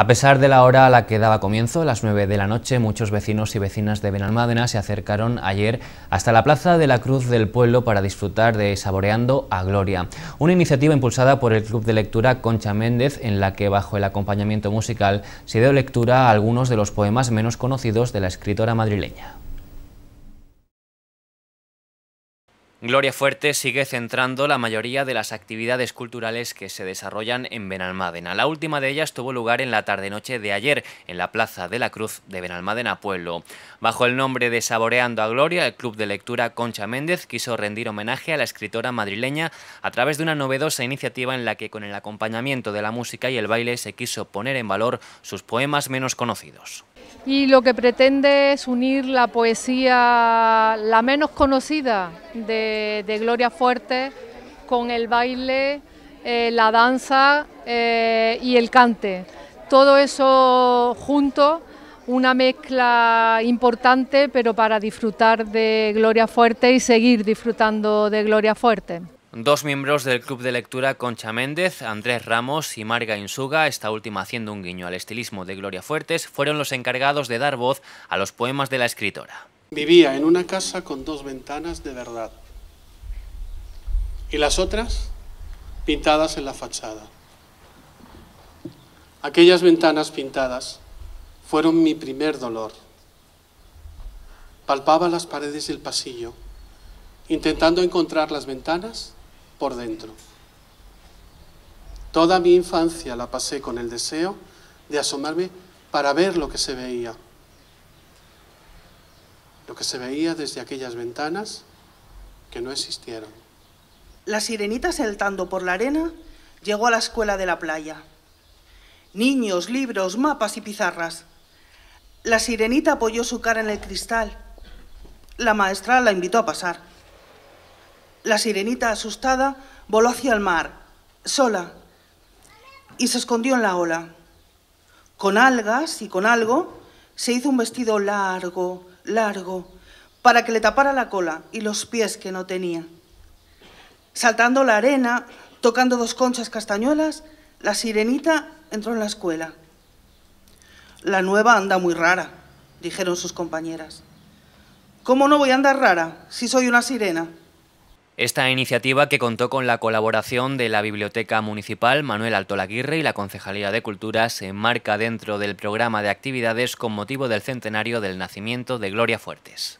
A pesar de la hora a la que daba comienzo, a las nueve de la noche, muchos vecinos y vecinas de Benalmádena se acercaron ayer hasta la Plaza de la Cruz del Pueblo para disfrutar de Saboreando a Gloria, una iniciativa impulsada por el Club de Lectura Concha Méndez, en la que bajo el acompañamiento musical se dio lectura a algunos de los poemas menos conocidos de la escritora madrileña. Gloria Fuerte sigue centrando la mayoría de las actividades culturales que se desarrollan en Benalmádena. La última de ellas tuvo lugar en la tarde-noche de ayer en la Plaza de la Cruz de Benalmádena Pueblo. Bajo el nombre de Saboreando a Gloria, el Club de Lectura Concha Méndez quiso rendir homenaje a la escritora madrileña a través de una novedosa iniciativa en la que con el acompañamiento de la música y el baile se quiso poner en valor sus poemas menos conocidos y lo que pretende es unir la poesía, la menos conocida de, Gloria Fuerte, con el baile, eh, la danza eh, y el cante. Todo eso junto, una mezcla importante, pero para disfrutar de Gloria Fuerte y seguir disfrutando de Gloria Fuerte. Dos miembros del club de lectura Concha Méndez, Andrés Ramos y Marga Insuga, esta última haciendo un guiño al estilismo de Gloria Fuertes, fueron los encargados de dar voz a los poemas de la escritora. Vivía en una casa con dos ventanas de verdad y las otras pintadas en la fachada. Aquellas ventanas pintadas fueron mi primer dolor. Palpaba las paredes del pasillo, intentando encontrar las ventanas por dentro. Toda mi infancia la pasé con el deseo de asomarme para ver lo que se veía. Lo que se veía desde aquellas ventanas que no existieron. La sirenita saltando por la arena llegó a la escuela de la playa. Niños, libros, mapas y pizarras. La sirenita apoyó su cara en el cristal. La maestra la invitó a pasar. La sirenita, asustada, voló hacia el mar, sola, y se escondió en la ola. Con algas y con algo se hizo un vestido largo, largo, para que le tapara la cola y los pies que no tenía. Saltando la arena, tocando dos conchas castañuelas, la sirenita entró en la escuela. La nueva anda muy rara, dijeron sus compañeras. ¿Cómo no voy a andar rara si soy una sirena? Esta iniciativa, que contó con la colaboración de la Biblioteca Municipal Manuel Alto Altolaguirre y la Concejalía de Cultura, se enmarca dentro del programa de actividades con motivo del centenario del nacimiento de Gloria Fuertes.